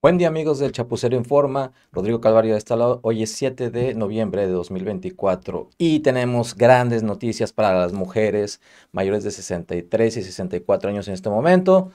Buen día amigos del Chapucero Informa, Rodrigo Calvario de este lado. Hoy es 7 de noviembre de 2024 y tenemos grandes noticias para las mujeres mayores de 63 y 64 años en este momento.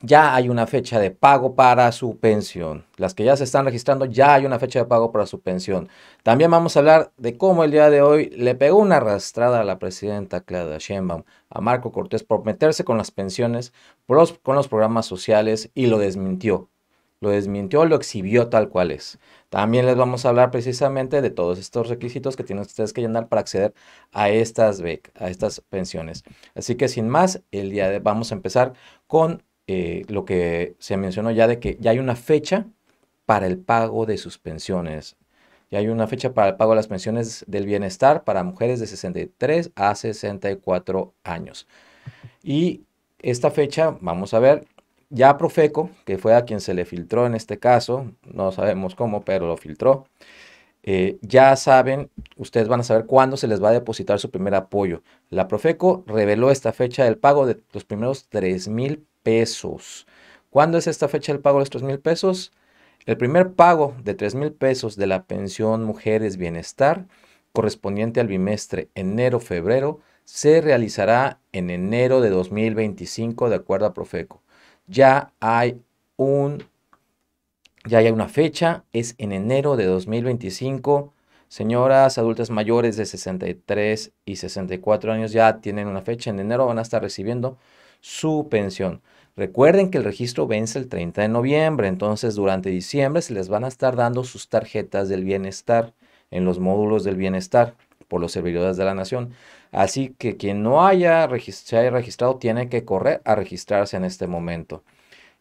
Ya hay una fecha de pago para su pensión. Las que ya se están registrando, ya hay una fecha de pago para su pensión. También vamos a hablar de cómo el día de hoy le pegó una arrastrada a la presidenta Claudia Sheinbaum, a Marco Cortés por meterse con las pensiones, con los programas sociales y lo desmintió lo desmintió, lo exhibió tal cual es. También les vamos a hablar precisamente de todos estos requisitos que tienen ustedes que llenar para acceder a estas a estas pensiones. Así que sin más, el día de, vamos a empezar con eh, lo que se mencionó ya de que ya hay una fecha para el pago de sus pensiones. Ya hay una fecha para el pago de las pensiones del bienestar para mujeres de 63 a 64 años. Y esta fecha, vamos a ver, ya Profeco, que fue a quien se le filtró en este caso, no sabemos cómo, pero lo filtró, eh, ya saben, ustedes van a saber cuándo se les va a depositar su primer apoyo. La Profeco reveló esta fecha del pago de los primeros 3 mil pesos. ¿Cuándo es esta fecha del pago de los 3 mil pesos? El primer pago de 3 mil pesos de la pensión Mujeres Bienestar correspondiente al bimestre enero-febrero se realizará en enero de 2025 de acuerdo a Profeco. Ya hay un ya hay una fecha, es en enero de 2025. Señoras adultas mayores de 63 y 64 años ya tienen una fecha, en enero van a estar recibiendo su pensión. Recuerden que el registro vence el 30 de noviembre, entonces durante diciembre se les van a estar dando sus tarjetas del bienestar en los módulos del bienestar por los servidores de la nación. Así que quien no haya se haya registrado tiene que correr a registrarse en este momento.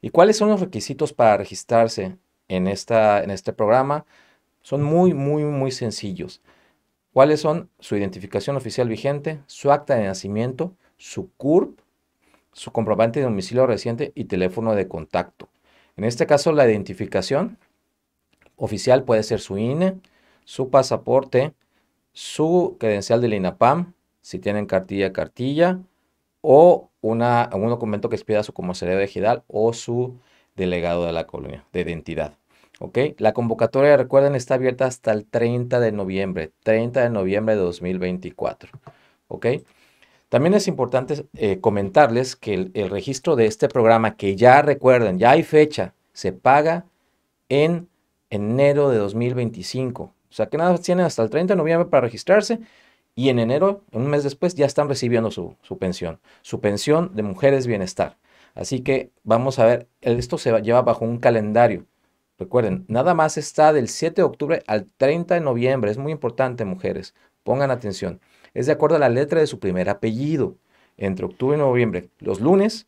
¿Y cuáles son los requisitos para registrarse en, esta, en este programa? Son muy, muy, muy sencillos. ¿Cuáles son? Su identificación oficial vigente, su acta de nacimiento, su CURP, su comprobante de domicilio reciente y teléfono de contacto. En este caso, la identificación oficial puede ser su INE, su pasaporte, su credencial del INAPAM, si tienen cartilla, cartilla, o una, un documento que expida su de digital o su delegado de la colonia, de identidad. ¿Ok? La convocatoria, recuerden, está abierta hasta el 30 de noviembre, 30 de noviembre de 2024. ¿Ok? También es importante eh, comentarles que el, registro de este programa, que ya recuerden, ya hay fecha, se paga en enero de 2025. O sea que nada tienen hasta el 30 de noviembre para registrarse y en enero, un mes después, ya están recibiendo su, pensión, su pensión de mujeres bienestar. Así que vamos a ver, esto se lleva bajo un calendario. Recuerden, nada más está del 7 de octubre al 30 de noviembre. Es muy importante, mujeres. Pongan atención. Es de acuerdo a la letra de su primer apellido. Entre octubre y noviembre, los lunes,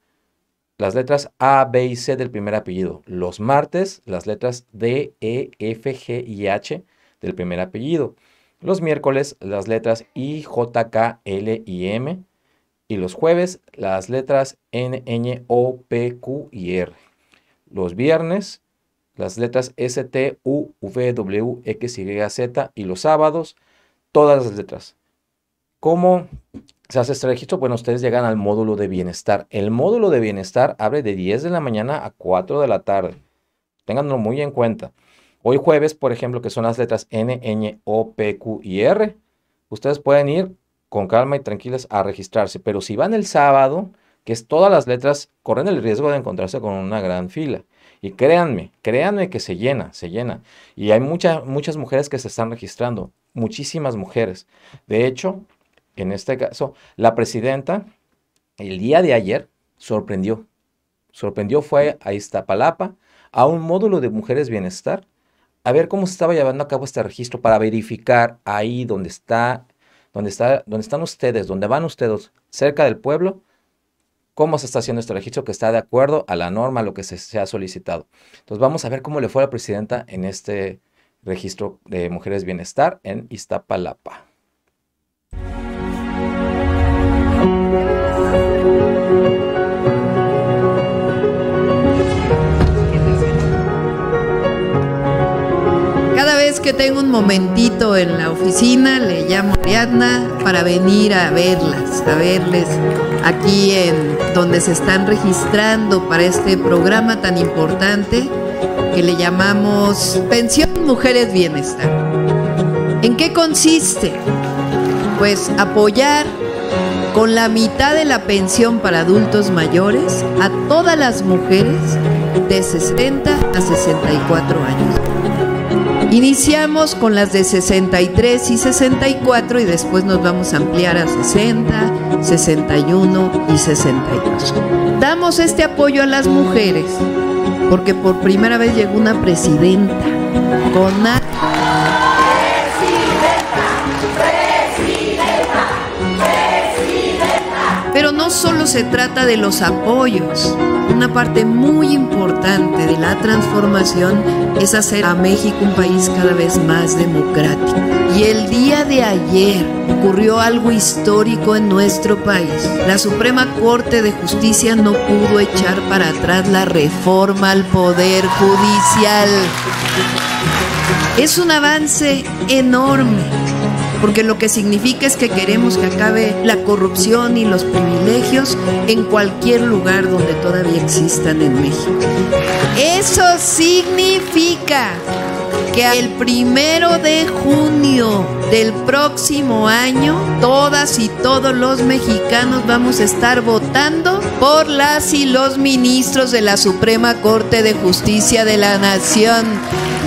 las letras A, B y C del primer apellido. Los martes, las letras D, E, F, G y H del primer apellido. Los miércoles las letras I, J, K, L y M. Y los jueves las letras N, N O, P, Q y R. Los viernes las letras S, T, U, V, W, X, Y, Z. Y los sábados todas las letras. ¿Cómo se hace este registro? Bueno, ustedes llegan al módulo de bienestar. El módulo de bienestar abre de 10 de la mañana a 4 de la tarde. Ténganlo muy en cuenta. Hoy jueves, por ejemplo, que son las letras N, N O, P, Q y R, ustedes pueden ir con calma y tranquilas a registrarse. Pero si van el sábado, que es todas las letras, corren el riesgo de encontrarse con una gran fila. Y créanme, créanme que se llena, se llena. Y hay muchas muchas mujeres que se están registrando, muchísimas mujeres. De hecho, en este caso, la presidenta el día de ayer sorprendió. Sorprendió fue a Iztapalapa, a un módulo de mujeres bienestar, a ver cómo se estaba llevando a cabo este registro para verificar ahí donde está, donde está, donde están ustedes, donde van ustedes, cerca del pueblo, cómo se está haciendo este registro que está de acuerdo a la norma, a lo que se, ha solicitado. Entonces vamos a ver cómo le fue a la presidenta en este registro de mujeres bienestar en Iztapalapa. que tengo un momentito en la oficina, le llamo a Ariadna para venir a verlas, a verles aquí en donde se están registrando para este programa tan importante que le llamamos Pensión Mujeres Bienestar. ¿En qué consiste? Pues apoyar con la mitad de la pensión para adultos mayores a todas las mujeres de 60 a 64 años. Iniciamos con las de 63 y 64 y después nos vamos a ampliar a 60, 61 y 62. Damos este apoyo a las mujeres porque por primera vez llegó una presidenta con presidenta, presidenta, presidenta. Pero no solo se trata de los apoyos, una parte muy importante de la transformación es hacer a México un país cada vez más democrático. Y el día de ayer ocurrió algo histórico en nuestro país. La Suprema Corte de Justicia no pudo echar para atrás la reforma al Poder Judicial. Es un avance enorme porque lo que significa es que queremos que acabe la corrupción y los privilegios en cualquier lugar donde todavía existan en México. Eso significa que el primero de junio del próximo año, todas y todos los mexicanos vamos a estar votando por las y los ministros de la Suprema Corte de Justicia de la Nación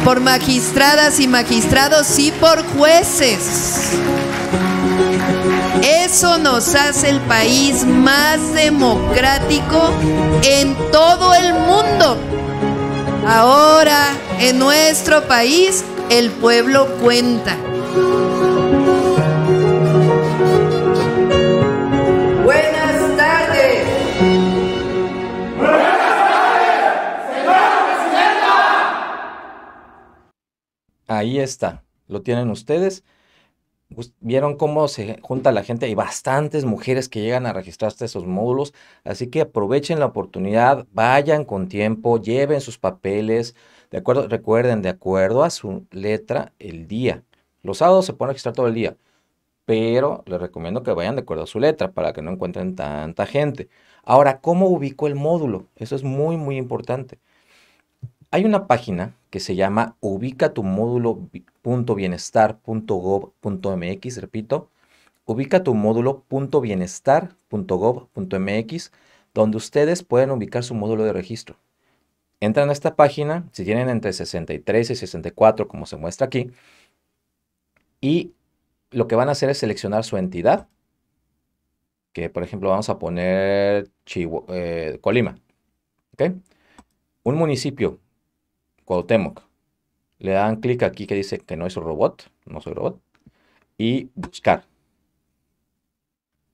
por magistradas y magistrados y por jueces. Eso nos hace el país más democrático en todo el mundo. Ahora, en nuestro país, el pueblo cuenta. Ahí está, lo tienen ustedes. Vieron cómo se junta la gente, hay bastantes mujeres que llegan a registrarse esos módulos, así que aprovechen la oportunidad, vayan con tiempo, lleven sus papeles, de acuerdo, recuerden, de acuerdo a su letra, el día. Los sábados se pueden registrar todo el día, pero les recomiendo que vayan de acuerdo a su letra para que no encuentren tanta gente. Ahora, ¿cómo ubico el módulo? Eso es muy, muy importante. Hay una página que se llama ubicatumódulo.bienestar.gov.mx, repito, ubicatumódulo.bienestar.gov.mx, donde ustedes pueden ubicar su módulo de registro. Entran a esta página, si tienen entre 63 y 64, como se muestra aquí, y lo que van a hacer es seleccionar su entidad, que por ejemplo vamos a poner eh, Colima, Un municipio, Cuauhtémoc. Le dan clic aquí que dice que no es un robot, no soy robot, y buscar.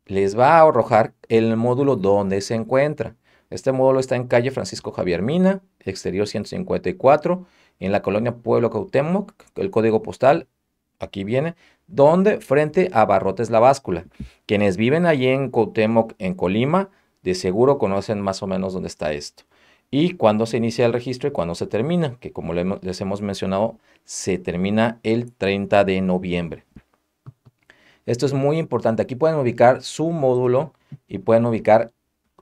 Les va a arrojar el módulo donde se encuentra. Este módulo está en calle Francisco Javier Mina, exterior 154, en la colonia Pueblo Cautemoc, el código postal, aquí viene, donde frente a Barrotes La Báscula. Quienes viven allí en Cautemoc en Colima, de seguro conocen más o menos dónde está esto y cuándo se inicia el registro y cuándo se termina, que como les hemos mencionado, se termina el 30 de noviembre. Esto es muy importante. Aquí pueden ubicar su módulo y pueden ubicar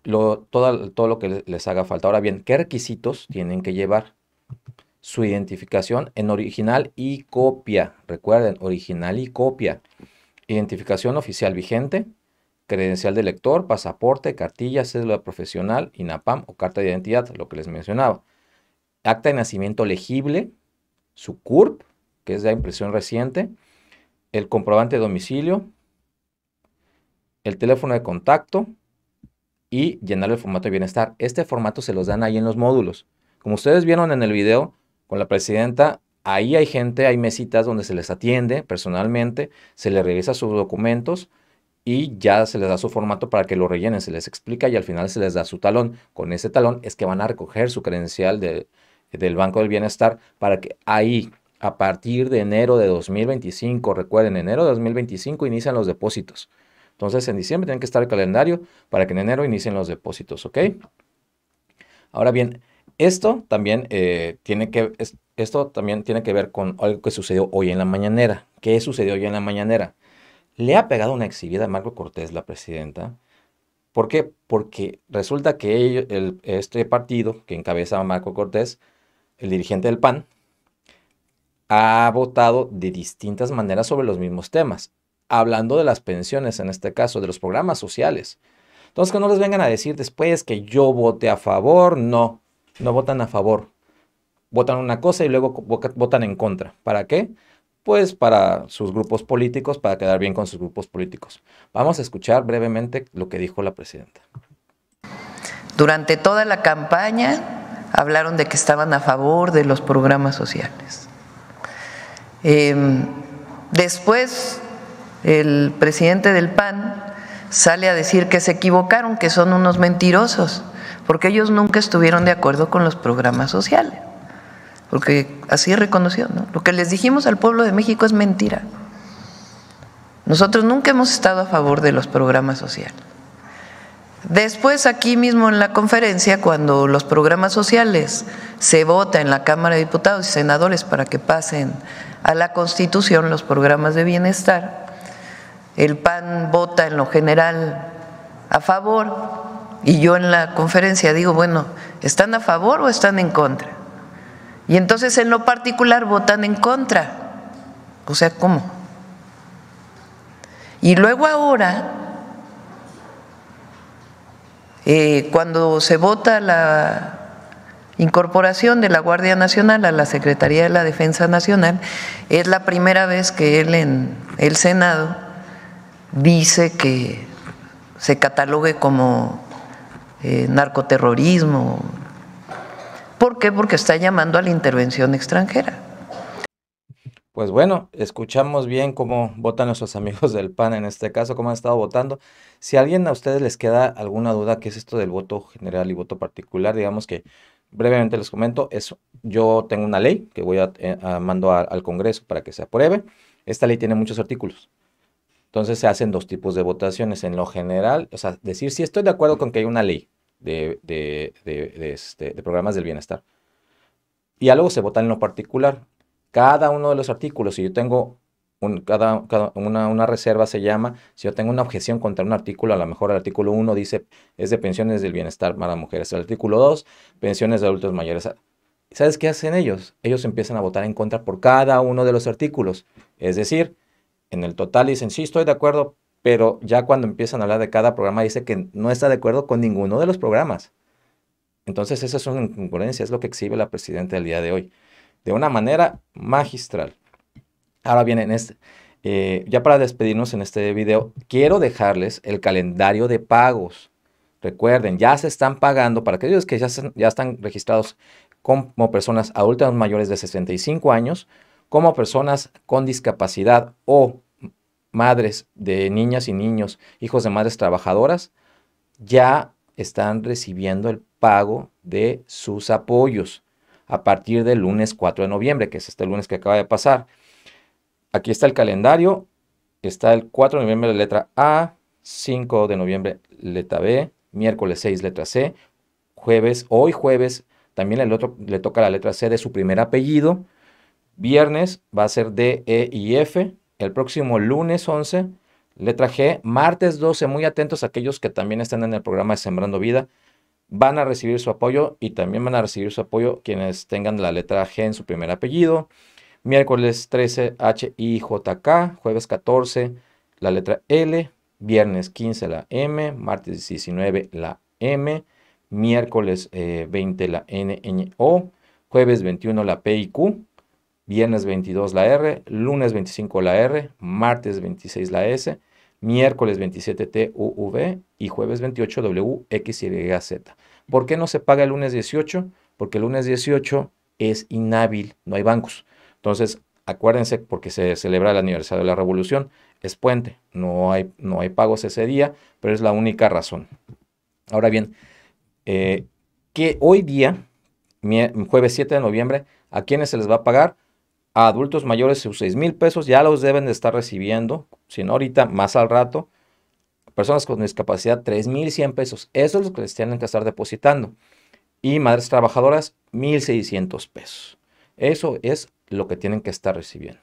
todo lo que les haga falta. Ahora bien, ¿qué requisitos tienen que llevar? Su identificación en original y copia. Recuerden, original y copia. Identificación oficial vigente, credencial de lector, pasaporte, cartilla, cédula profesional, INAPAM o carta de identidad, lo que les mencionaba. Acta de nacimiento legible, su CURP, que es de impresión reciente, el comprobante de domicilio, el teléfono de contacto y llenar el formato de bienestar. Este formato se los dan ahí en los módulos. Como ustedes vieron en el video con la presidenta, ahí hay gente, hay mesitas donde se les atiende personalmente, se les revisa sus documentos, y ya se les da su formato para que lo rellenen, se les explica y al final se les da su talón. Con ese talón es que van a recoger su credencial de, del Banco del Bienestar para que ahí, a partir de enero de 2025, recuerden, enero de 2025 inician los depósitos. Entonces en diciembre tienen que estar el calendario para que en enero inicien los depósitos, ¿ok? Ahora bien, esto también, eh, tiene que, esto también tiene que ver con algo que sucedió hoy en la mañanera. ¿Qué sucedió hoy en la mañanera? Le ha pegado una exhibida a Marco Cortés, la presidenta. ¿Por qué? Porque resulta que este partido que encabeza Marco Cortés, el dirigente del PAN, ha votado de distintas maneras sobre los mismos temas, hablando de las pensiones en este caso, de los programas sociales. Entonces que no les vengan a decir después que yo vote a favor, no, no votan a favor. Votan una cosa y luego votan en contra. ¿Para qué? pues para sus grupos políticos, para quedar bien con sus grupos políticos. Vamos a escuchar brevemente lo que dijo la presidenta. Durante toda la campaña hablaron de que estaban a favor de los programas sociales. Em, después, el presidente del PAN sale a decir que se equivocaron, que son unos mentirosos, porque ellos nunca estuvieron de acuerdo con los programas sociales porque así reconoció, ¿no? Lo que les dijimos al pueblo de México es mentira. Nosotros nunca hemos estado a favor de los programas sociales. Después, aquí mismo en la conferencia, cuando los programas sociales se vota en la Cámara de Diputados y Senadores para que pasen a la Constitución los programas de bienestar, el PAN vota en lo general a favor y yo en la conferencia digo, bueno, ¿están a favor o están en contra? Y entonces en lo particular votan en contra. O sea, ¿cómo? Y luego ahora, eh, cuando se vota la incorporación de la Guardia Nacional a la Secretaría de la Defensa Nacional, es la primera vez que él en el Senado dice que se catalogue como eh, narcoterrorismo, ¿Por qué? Porque está llamando a la intervención extranjera. Pues bueno, escuchamos bien cómo votan nuestros amigos del PAN en este caso, cómo han estado votando. Si a alguien a ustedes les queda alguna duda, ¿qué es esto del voto general y voto particular? Digamos que brevemente les comento, eso yo tengo una ley que voy a, eh, mandar al Congreso para que se apruebe. Esta ley tiene muchos artículos. Entonces se hacen dos tipos de votaciones. En lo general, o sea, decir si estoy de acuerdo con que hay una ley, de, este, de, programas del bienestar. Y algo se vota en lo particular. Cada uno de los artículos, si yo tengo un, cada, una, una, reserva se llama, si yo tengo una objeción contra un artículo, a lo mejor el artículo 1 dice es de pensiones del bienestar para mujeres, el artículo 2, pensiones de adultos mayores. ¿Sabes qué hacen ellos? Ellos empiezan a votar en contra por cada uno de los artículos. Es decir, en el total dicen, sí, estoy de acuerdo, pero ya cuando empiezan a hablar de cada programa dice que no está de acuerdo con ninguno de los programas. Entonces esa es una incongruencia, es lo que exhibe la presidenta el día de hoy, de una manera magistral. Ahora bien, en este, eh, ya para despedirnos en este video, quiero dejarles el calendario de pagos. Recuerden, ya se están pagando, para aquellos que ya, ya están registrados como personas adultas mayores de 65 años, como personas con discapacidad o madres de niñas y niños, hijos de madres trabajadoras, ya están recibiendo el pago de sus apoyos a partir del lunes 4 de noviembre, que es este lunes que acaba de pasar. Aquí está el calendario, está el 4 de noviembre la letra A, 5 de noviembre letra B, miércoles 6 letra C, jueves, hoy jueves también el otro, le toca la letra C de su primer apellido, viernes va a ser D, E y F, el próximo lunes 11. Letra G, martes 12, muy atentos a aquellos que también están en el programa de Sembrando Vida. Van a recibir su apoyo y también van a recibir su apoyo quienes tengan la letra G en su primer apellido. Miércoles 13, H, I, J, K. Jueves 14, la letra L. Viernes 15, la M. Martes 19, la M. Miércoles 20, eh, la N, N, O. Jueves 21, la P y Q viernes 22 la R, lunes 25 la R, martes 26 la S, miércoles 27 TUV y jueves 28 WXYZ. ¿Por qué no se paga el lunes 18? Porque el lunes 18 es inhábil, no hay bancos. Entonces, acuérdense, porque se celebra el aniversario de la revolución, es puente, no hay, no hay pagos ese día, pero es la única razón. Ahora bien, eh, que hoy día, jueves 7 de noviembre, ¿a quiénes se les va a pagar? a adultos mayores sus 6 mil pesos ya los deben de estar recibiendo, si no ahorita, más al rato. Personas con discapacidad, 3,100 mil pesos. Eso es lo que les tienen que estar depositando. Y madres trabajadoras, 1.600 pesos. Eso es lo que tienen que estar recibiendo.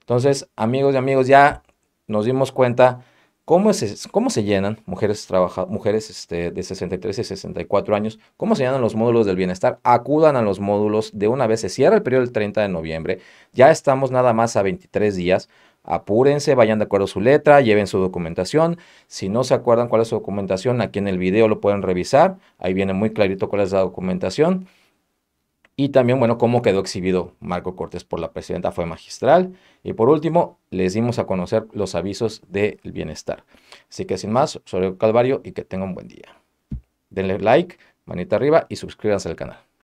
Entonces, amigos y amigos, ya nos dimos cuenta ¿Cómo, ¿Cómo se llenan mujeres, mujeres este, de 63 y 64 años? ¿Cómo se llenan los módulos del bienestar? Acudan a los módulos de una vez. Se cierra el periodo del 30 de noviembre. Ya estamos nada más a 23 días. Apúrense, vayan de acuerdo a su letra, lleven su documentación. Si no se acuerdan cuál es su documentación, aquí en el video lo pueden revisar. Ahí viene muy clarito cuál es la documentación. Y también, bueno, cómo quedó exhibido Marco Cortés por la presidenta fue magistral. Y por último, les dimos a conocer los avisos del bienestar. Así que sin más, soy Calvario y que tengan un buen día. Denle like, manita arriba y suscríbanse al canal.